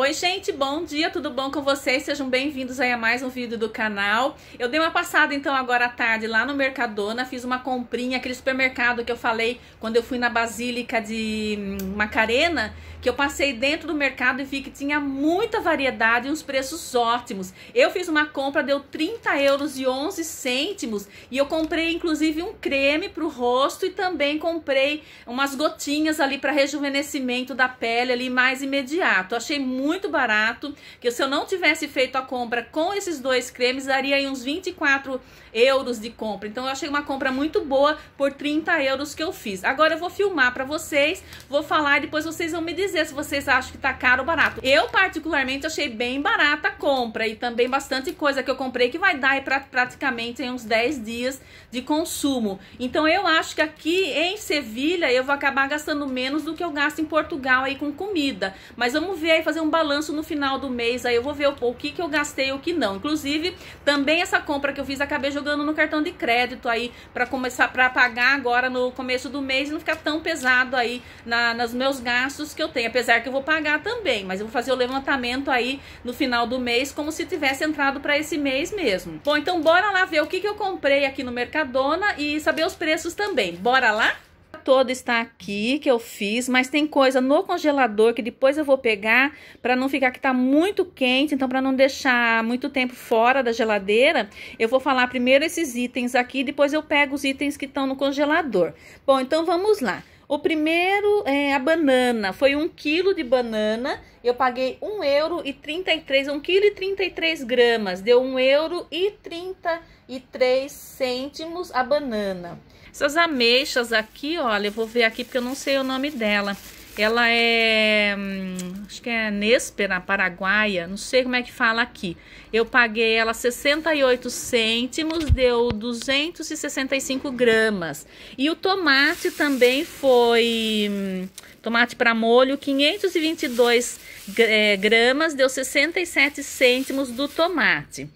Oi, gente, bom dia, tudo bom com vocês? Sejam bem-vindos aí a mais um vídeo do canal. Eu dei uma passada, então, agora à tarde lá no Mercadona, fiz uma comprinha, aquele supermercado que eu falei quando eu fui na Basílica de hum, Macarena, que eu passei dentro do mercado e vi que tinha muita variedade e uns preços ótimos. Eu fiz uma compra, deu 30 euros e 11 cêntimos, e eu comprei, inclusive, um creme para o rosto e também comprei umas gotinhas ali para rejuvenescimento da pele ali mais imediato. Achei muito muito barato, que se eu não tivesse feito a compra com esses dois cremes, daria aí uns 24 euros de compra. Então eu achei uma compra muito boa por 30 euros que eu fiz. Agora eu vou filmar pra vocês, vou falar e depois vocês vão me dizer se vocês acham que tá caro ou barato. Eu particularmente achei bem barata a compra e também bastante coisa que eu comprei que vai dar pra, praticamente uns 10 dias de consumo. Então eu acho que aqui em Sevilha eu vou acabar gastando menos do que eu gasto em Portugal aí com comida. Mas vamos ver aí, fazer um balanço no final do mês, aí eu vou ver o, o que, que eu gastei e o que não. Inclusive, também essa compra que eu fiz, acabei jogando no cartão de crédito aí, para começar, para pagar agora no começo do mês e não ficar tão pesado aí na, nos meus gastos que eu tenho. Apesar que eu vou pagar também, mas eu vou fazer o levantamento aí no final do mês, como se tivesse entrado para esse mês mesmo. Bom, então bora lá ver o que, que eu comprei aqui no Mercadona e saber os preços também. Bora lá? toda está aqui que eu fiz, mas tem coisa no congelador que depois eu vou pegar para não ficar que tá muito quente, então para não deixar muito tempo fora da geladeira, eu vou falar primeiro esses itens aqui, depois eu pego os itens que estão no congelador. Bom, então vamos lá. O primeiro é a banana, foi um quilo de banana, eu paguei um euro e 33, um quilo e 33 gramas, deu um euro e 33 cêntimos a banana. Essas ameixas aqui, olha, eu vou ver aqui porque eu não sei o nome dela. Ela é, hum, acho que é nespera Paraguaia, não sei como é que fala aqui. Eu paguei ela 68 cêntimos, deu 265 gramas. E o tomate também foi, hum, tomate para molho, 522 eh, gramas, deu 67 cêntimos do tomate.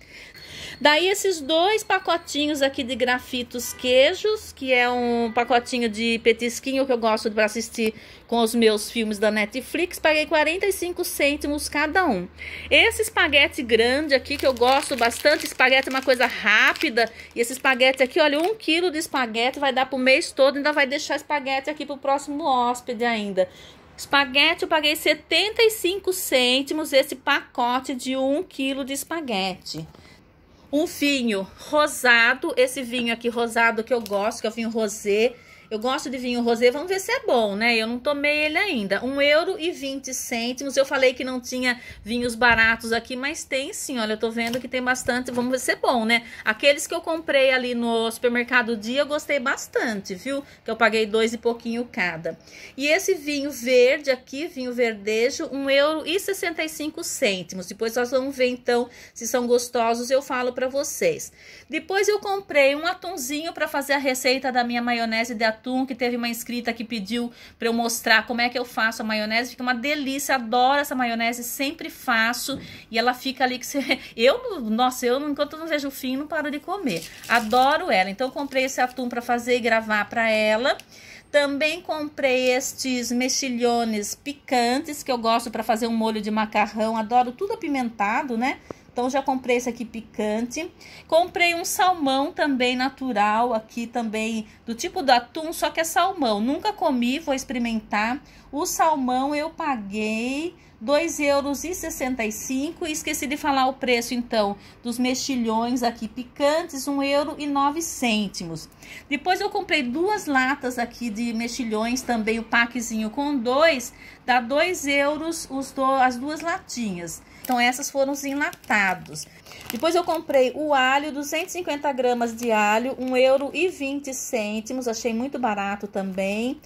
Daí esses dois pacotinhos aqui de grafitos queijos, que é um pacotinho de petisquinho que eu gosto para assistir com os meus filmes da Netflix, paguei 45 cêntimos cada um. Esse espaguete grande aqui que eu gosto bastante, espaguete é uma coisa rápida, e esse espaguete aqui, olha, um quilo de espaguete vai dar para o mês todo, ainda vai deixar espaguete aqui o próximo hóspede ainda. Espaguete eu paguei 75 cêntimos esse pacote de 1 um quilo de espaguete um vinho rosado, esse vinho aqui rosado que eu gosto, que é o vinho rosé, eu gosto de vinho rosé, vamos ver se é bom, né? Eu não tomei ele ainda. Um euro e vinte cêntimos. Eu falei que não tinha vinhos baratos aqui, mas tem sim. Olha, eu tô vendo que tem bastante. Vamos ver se é bom, né? Aqueles que eu comprei ali no supermercado Dia, eu gostei bastante, viu? Que eu paguei dois e pouquinho cada. E esse vinho verde aqui, vinho verdejo, um euro e sessenta e cinco cêntimos. Depois nós vamos ver, então, se são gostosos, eu falo pra vocês. Depois eu comprei um atumzinho pra fazer a receita da minha maionese de atum atum, que teve uma inscrita que pediu para eu mostrar como é que eu faço a maionese. Fica uma delícia, adoro essa maionese, sempre faço. E ela fica ali que você... Eu, nossa, eu enquanto não vejo o fim, não paro de comer. Adoro ela. Então, eu comprei esse atum para fazer e gravar para ela. Também comprei estes mexilhões picantes, que eu gosto para fazer um molho de macarrão. Adoro tudo apimentado, né? Então já comprei esse aqui picante. Comprei um salmão também natural aqui também do tipo do atum, só que é salmão. Nunca comi, vou experimentar. O salmão eu paguei 2,65 euros e esqueci de falar o preço então dos mexilhões aqui picantes, 1 euro e 9 cêntimos. Depois eu comprei duas latas aqui de mexilhões, também o packzinho com dois, dá 2 euros do, as duas latinhas. Então, essas foram os enlatados. Depois eu comprei o alho, 250 gramas de alho, 1,20 euro. Achei muito barato também.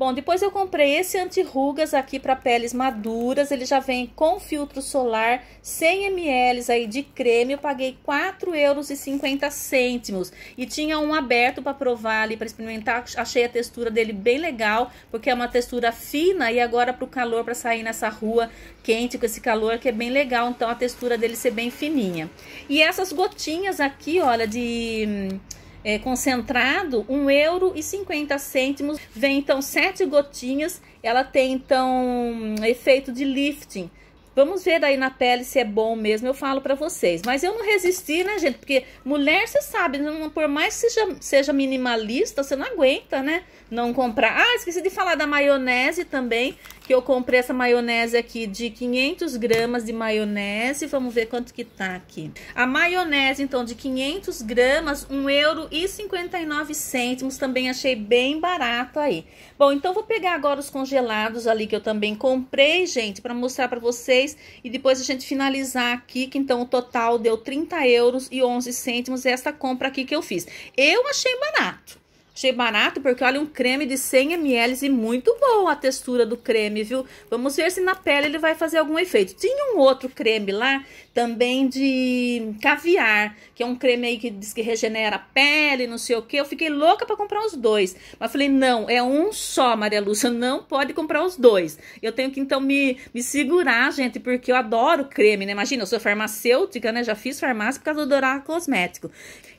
Bom, depois eu comprei esse anti-rugas aqui para peles maduras, ele já vem com filtro solar, 100 ml aí de creme, eu paguei 4,50 euros e tinha um aberto para provar ali, para experimentar, achei a textura dele bem legal, porque é uma textura fina e agora para o calor, para sair nessa rua quente com esse calor, que é bem legal, então a textura dele ser bem fininha. E essas gotinhas aqui, olha, de hum, é, concentrado, um euro e 50 cêntimos. Vem então sete gotinhas, ela tem então um efeito de lifting. Vamos ver aí na pele se é bom mesmo, eu falo para vocês. Mas eu não resisti, né, gente? Porque mulher, você sabe, não, né? por mais que seja, seja minimalista, você não aguenta, né? Não comprar. Ah, esqueci de falar da maionese também, que eu comprei essa maionese aqui de 500 gramas de maionese. Vamos ver quanto que tá aqui. A maionese, então, de 500 gramas, R$1,59. Também achei bem barato aí. Bom, então vou pegar agora os congelados ali que eu também comprei, gente, para mostrar para vocês. E depois a gente finalizar aqui, que então o total deu 30 euros e 11 cêntimos essa compra aqui que eu fiz. Eu achei barato. Achei barato porque olha um creme de 100 ml e muito boa a textura do creme, viu? Vamos ver se na pele ele vai fazer algum efeito. Tinha um outro creme lá também de caviar, que é um creme aí que diz que regenera a pele, não sei o que. Eu fiquei louca para comprar os dois, mas falei não, é um só, Maria Lúcia, não pode comprar os dois. Eu tenho que então me, me segurar, gente, porque eu adoro creme, né? Imagina, eu sou farmacêutica, né? Já fiz farmácia por causa do Dorar Cosmético.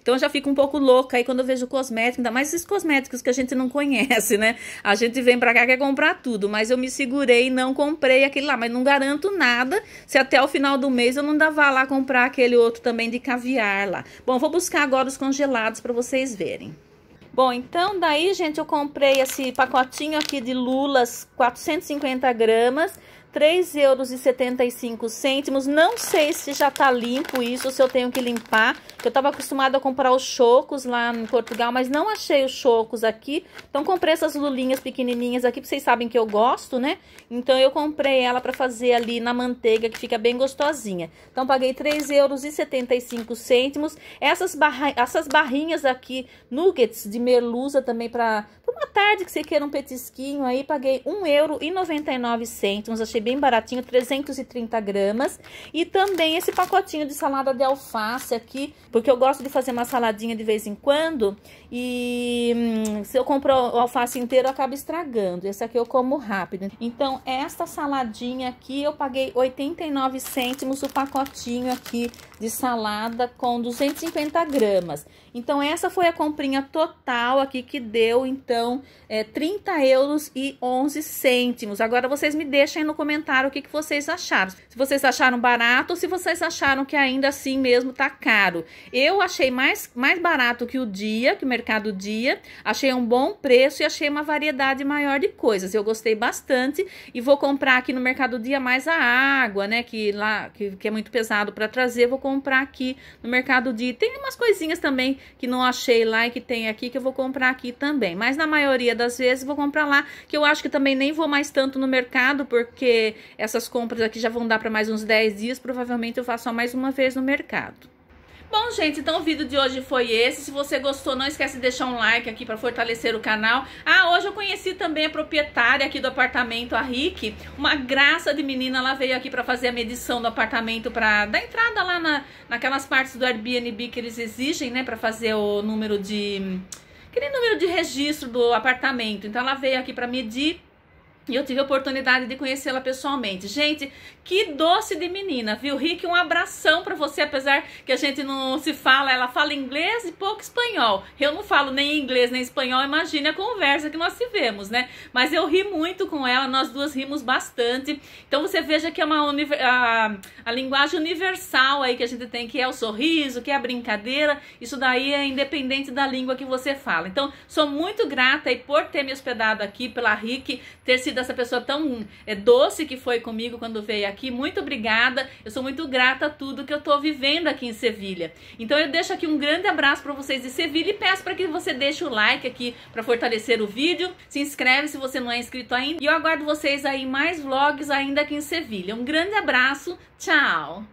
Então eu já fico um pouco louca aí quando eu vejo cosméticos, ainda mais esses cosméticos que a gente não conhece, né? A gente vem pra cá quer comprar tudo, mas eu me segurei e não comprei aquele lá, mas não garanto nada se até o final do mês eu não dava lá comprar aquele outro também de caviar lá. Bom, vou buscar agora os congelados para vocês verem. Bom, então daí, gente, eu comprei esse pacotinho aqui de lulas, 450 gramas. 3,75 euros. Não sei se já tá limpo isso, se eu tenho que limpar. Eu tava acostumada a comprar os chocos lá em Portugal, mas não achei os chocos aqui. Então, comprei essas lulinhas pequenininhas aqui, porque vocês sabem que eu gosto, né? Então, eu comprei ela pra fazer ali na manteiga, que fica bem gostosinha. Então, paguei 3,75 euros. Essas, barra... essas barrinhas aqui, nuggets de merluza também pra... pra uma tarde que você queira um petisquinho aí, paguei 1,99 euro. Achei achei bem baratinho, 330 gramas. E também esse pacotinho de salada de alface aqui, porque eu gosto de fazer uma saladinha de vez em quando. E hum, se eu comprar o alface inteiro, acaba estragando. Esse aqui eu como rápido. Então, esta saladinha aqui, eu paguei 89 cêntimos o pacotinho aqui de salada com 250 gramas. Então, essa foi a comprinha total aqui que deu, então, é, 30 euros e 11 cêntimos. Agora, vocês me deixem no comentário comentar o que, que vocês acharam. Se vocês acharam barato ou se vocês acharam que ainda assim mesmo tá caro. Eu achei mais, mais barato que o dia, que o mercado dia. Achei um bom preço e achei uma variedade maior de coisas. Eu gostei bastante e vou comprar aqui no mercado dia mais a água, né? Que lá que, que é muito pesado para trazer. Vou comprar aqui no mercado dia. Tem umas coisinhas também que não achei lá e que tem aqui que eu vou comprar aqui também. Mas na maioria das vezes vou comprar lá, que eu acho que também nem vou mais tanto no mercado porque essas compras aqui já vão dar para mais uns 10 dias, provavelmente eu faço só mais uma vez no mercado. Bom, gente, então o vídeo de hoje foi esse. Se você gostou, não esquece de deixar um like aqui para fortalecer o canal. Ah, hoje eu conheci também a proprietária aqui do apartamento, a Rick. Uma graça de menina, ela veio aqui para fazer a medição do apartamento, para da entrada lá na, naquelas partes do Airbnb que eles exigem, né, para fazer o número de... Aquele número de registro do apartamento. Então ela veio aqui para medir e eu tive a oportunidade de conhecê-la pessoalmente. Gente, que doce de menina, viu? Rick, um abração para você, apesar que a gente não se fala, ela fala inglês e pouco espanhol. Eu não falo nem inglês nem espanhol, imagine a conversa que nós tivemos, né? Mas eu ri muito com ela, nós duas rimos bastante. Então você veja que é uma a, a linguagem universal aí que a gente tem, que é o sorriso, que é a brincadeira. Isso daí é independente da língua que você fala. Então, sou muito grata aí por ter me hospedado aqui, pela Rick, ter se sido essa pessoa tão é, doce que foi comigo quando veio aqui. Muito obrigada. Eu sou muito grata a tudo que eu estou vivendo aqui em Sevilha. Então eu deixo aqui um grande abraço para vocês de Sevilha e peço para que você deixe o like aqui para fortalecer o vídeo. Se inscreve se você não é inscrito ainda. E eu aguardo vocês aí mais vlogs ainda aqui em Sevilha. Um grande abraço. Tchau.